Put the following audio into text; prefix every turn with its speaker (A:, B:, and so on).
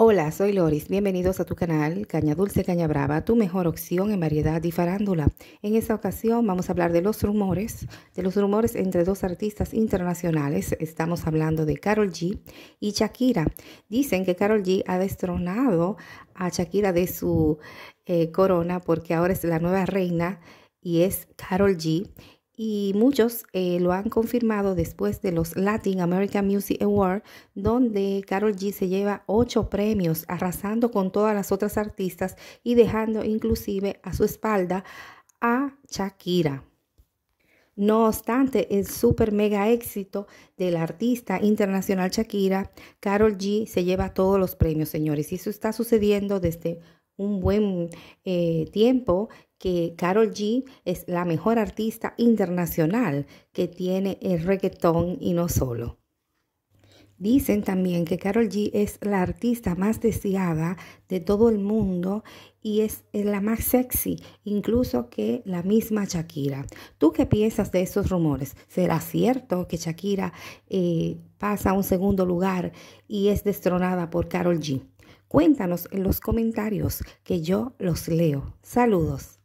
A: Hola, soy Loris. Bienvenidos a tu canal Caña Dulce, Caña Brava, tu mejor opción en variedad y farándula. En esta ocasión vamos a hablar de los rumores, de los rumores entre dos artistas internacionales. Estamos hablando de Carol G y Shakira. Dicen que Carol G ha destronado a Shakira de su eh, corona porque ahora es la nueva reina y es Carol G y muchos eh, lo han confirmado después de los Latin American Music Awards, donde Carol G se lleva ocho premios, arrasando con todas las otras artistas y dejando inclusive a su espalda a Shakira. No obstante, el super mega éxito del artista internacional Shakira, Carol G se lleva todos los premios, señores. Y eso está sucediendo desde un buen eh, tiempo que Carol G es la mejor artista internacional que tiene el reggaetón y no solo. Dicen también que Carol G es la artista más deseada de todo el mundo y es la más sexy, incluso que la misma Shakira. ¿Tú qué piensas de esos rumores? ¿Será cierto que Shakira eh, pasa a un segundo lugar y es destronada por Carol G? Cuéntanos en los comentarios que yo los leo. Saludos.